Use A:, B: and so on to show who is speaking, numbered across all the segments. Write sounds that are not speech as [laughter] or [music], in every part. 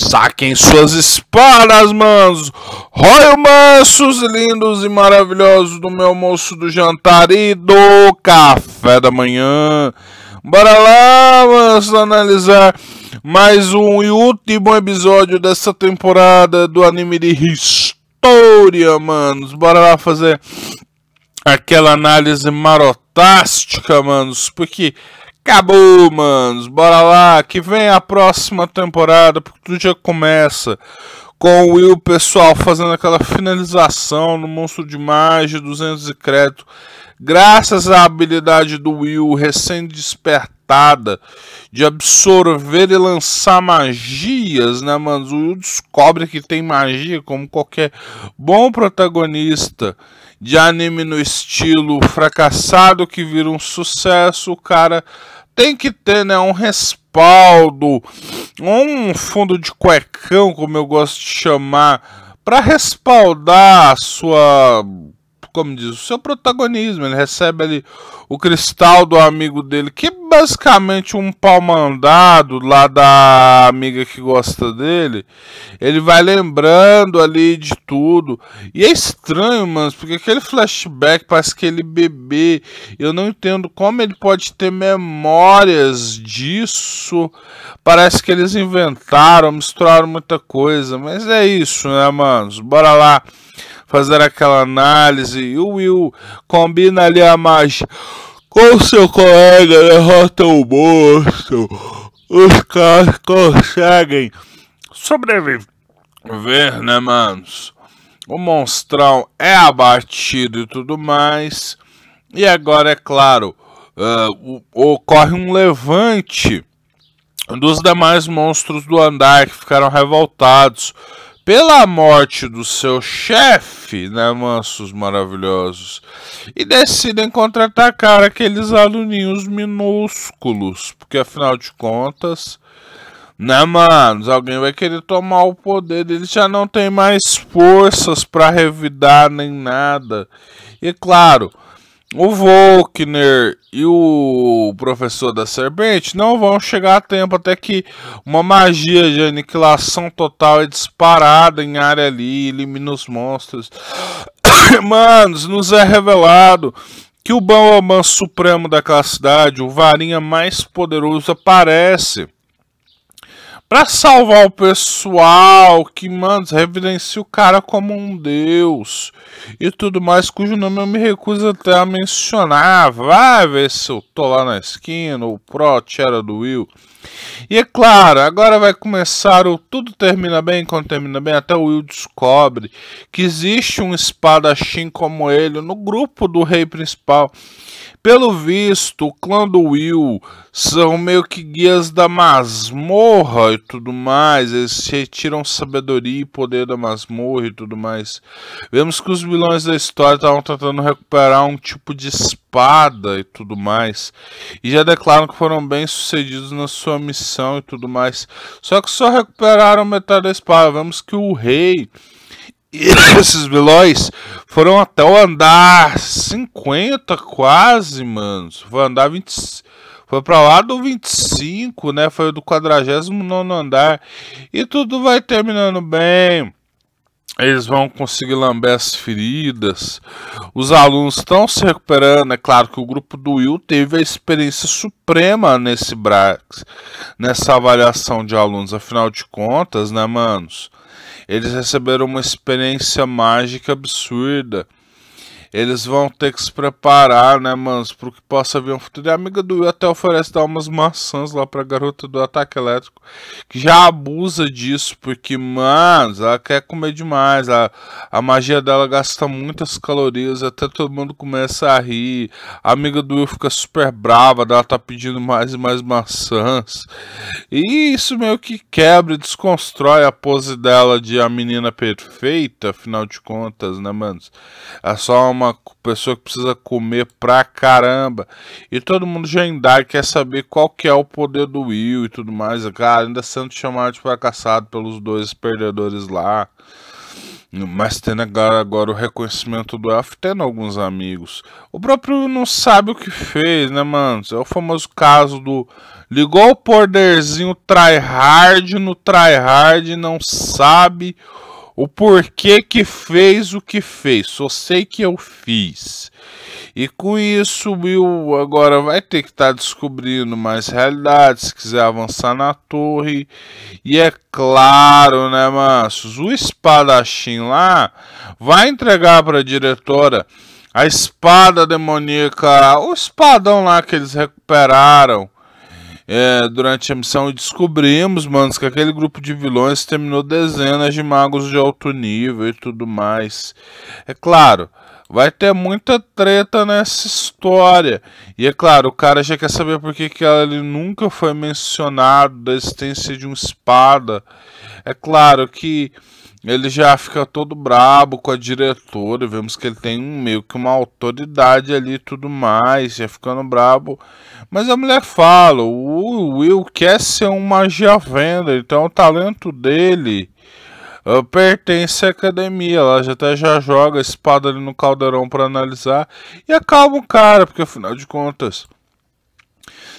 A: Saquem suas espadas, manos! Roio mansos, lindos e maravilhosos do meu almoço, do jantar e do café da manhã! Bora lá, manos, analisar mais um e último episódio dessa temporada do anime de história, manos! Bora lá fazer aquela análise marotástica, manos, porque Acabou, manos. Bora lá, que vem a próxima temporada, porque tudo já começa com o Will, pessoal, fazendo aquela finalização no Monstro de Magia 200 e crédito. Graças à habilidade do Will recém-despertada de absorver e lançar magias, né, manos? O Will descobre que tem magia, como qualquer bom protagonista de anime no estilo fracassado que vira um sucesso, o cara tem que ter né, um respaldo, um fundo de cuecão, como eu gosto de chamar, para respaldar a sua como diz, o seu protagonismo. Ele recebe ali o cristal do amigo dele, que é basicamente um pau mandado lá da amiga que gosta dele. Ele vai lembrando ali de tudo. E é estranho, mano, porque aquele flashback parece que ele bebê. Eu não entendo como ele pode ter memórias disso. Parece que eles inventaram, misturaram muita coisa. Mas é isso, né, manos? Bora lá fazer aquela análise. E o Will combina ali a magia com seu colega, derrota o monstro. Os caras conseguem sobreviver, né, manos? O monstrão é abatido e tudo mais. E agora, é claro, uh, ocorre um levante dos demais monstros do andar que ficaram revoltados pela morte do seu chefe, né, mansos maravilhosos, e decidem contra-atacar aqueles aluninhos minúsculos, porque afinal de contas, né, manos, alguém vai querer tomar o poder, eles já não tem mais forças para revidar nem nada. E claro, o Volkner e o professor da serpente não vão chegar a tempo até que uma magia de aniquilação total é disparada em área ali, elimina os monstros. [coughs] Manos, nos é revelado que o Bauman Supremo daquela cidade, o varinha mais poderoso, aparece Pra salvar o pessoal que, mano, reverencia o cara como um deus e tudo mais, cujo nome eu me recuso até a mencionar. Vai ver se eu tô lá na esquina, o Pro era do Will. E é claro, agora vai começar o Tudo Termina Bem quando termina bem, até o Will descobre que existe um espadachim como ele no grupo do rei principal. Pelo visto, o clã do Will são meio que guias da masmorra e tudo mais, eles retiram sabedoria e poder da masmorra e tudo mais. Vemos que os vilões da história estavam tentando recuperar um tipo de espada e tudo mais, e já declaram que foram bem sucedidos na sua missão e tudo mais. Só que só recuperaram metade da espada. Vemos que o rei e [coughs] esses vilões foram até o andar 50 quase, mano. Foi andar 20, foi para lá do 25, né? Foi do 49 andar. E tudo vai terminando bem. Eles vão conseguir lamber as feridas. Os alunos estão se recuperando. É claro que o grupo do Will teve a experiência suprema nesse Brax, nessa avaliação de alunos. Afinal de contas, né, manos? Eles receberam uma experiência mágica absurda eles vão ter que se preparar, né, mano, pro que possa vir um futuro. E a amiga do Will até oferece dar umas maçãs lá pra garota do ataque elétrico, que já abusa disso, porque, mano, ela quer comer demais. A, a magia dela gasta muitas calorias, até todo mundo começa a rir. A amiga do Will fica super brava, ela tá pedindo mais e mais maçãs. E isso meio que quebra e desconstrói a pose dela de a menina perfeita, afinal de contas, né, mano? É só uma uma pessoa que precisa comer pra caramba. E todo mundo já indaga quer saber qual que é o poder do Will e tudo mais. Cara, ainda sendo chamado de tipo, fracassado é pelos dois perdedores lá. Mas tendo agora, agora o reconhecimento do Elf, tendo alguns amigos. O próprio não sabe o que fez, né, mano? É o famoso caso do. Ligou o poderzinho tryhard no tryhard, não sabe o porquê que fez o que fez, só sei que eu fiz. E com isso, Will agora vai ter que estar tá descobrindo mais realidades, se quiser avançar na torre. E é claro, né, Massos? o espadachim lá vai entregar para a diretora a espada demoníaca, o espadão lá que eles recuperaram é, durante a missão e descobrimos, mano, que aquele grupo de vilões terminou dezenas de magos de alto nível e tudo mais. É claro, vai ter muita treta nessa história. E é claro, o cara já quer saber por que, que ele nunca foi mencionado da existência de uma espada. É claro que ele já fica todo brabo com a diretora, vemos que ele tem meio que uma autoridade ali e tudo mais, já ficando brabo. Mas a mulher fala, o Will quer ser um magia venda, então o talento dele ah, pertence à academia. Ela já até já joga a espada ali no caldeirão para analisar e acalma o cara, porque afinal de contas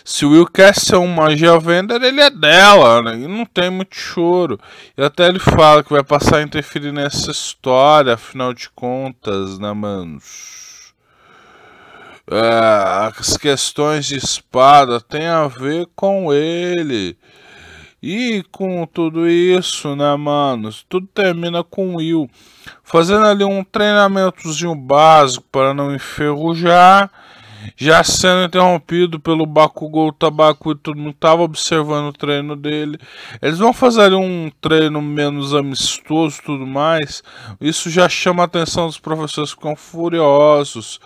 A: se o Will quer ser um magia vender, ele é dela, né? E não tem muito choro. E até ele fala que vai passar a interferir nessa história, afinal de contas, né, manos? É, as questões de espada tem a ver com ele. E com tudo isso, né, manos? Tudo termina com o Will fazendo ali um treinamentozinho básico para não enferrujar já sendo interrompido pelo Bakugou Tabaco e todo mundo tava observando o treino dele. Eles vão fazer um treino menos amistoso tudo mais. Isso já chama a atenção dos professores, ficam furiosos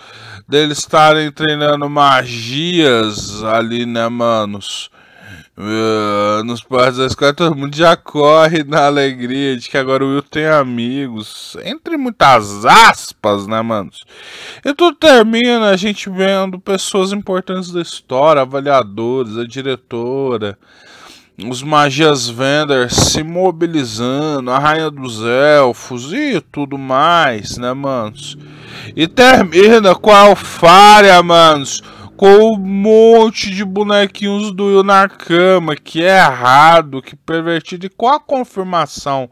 A: deles estarem treinando magias ali, né, manos? Ah, nos portos da escola, todo mundo já corre na alegria de que agora o Will tem amigos. Entre muitas aspas, né, manos? E tudo termina a gente vendo pessoas importantes da história, avaliadores, a diretora, os magias venders se mobilizando, a rainha dos elfos e tudo mais, né, manos? E termina com a alfária, manos colocou um monte de bonequinhos do na cama, que é errado, que pervertido. E qual a confirmação?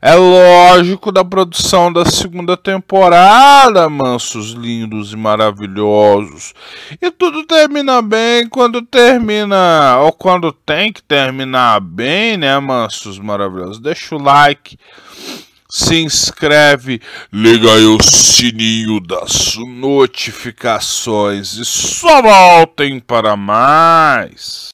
A: É lógico da produção da segunda temporada, mansos lindos e maravilhosos. E tudo termina bem quando termina, ou quando tem que terminar bem, né, mansos maravilhosos? Deixa o like se inscreve, liga aí o sininho das notificações e só voltem para mais.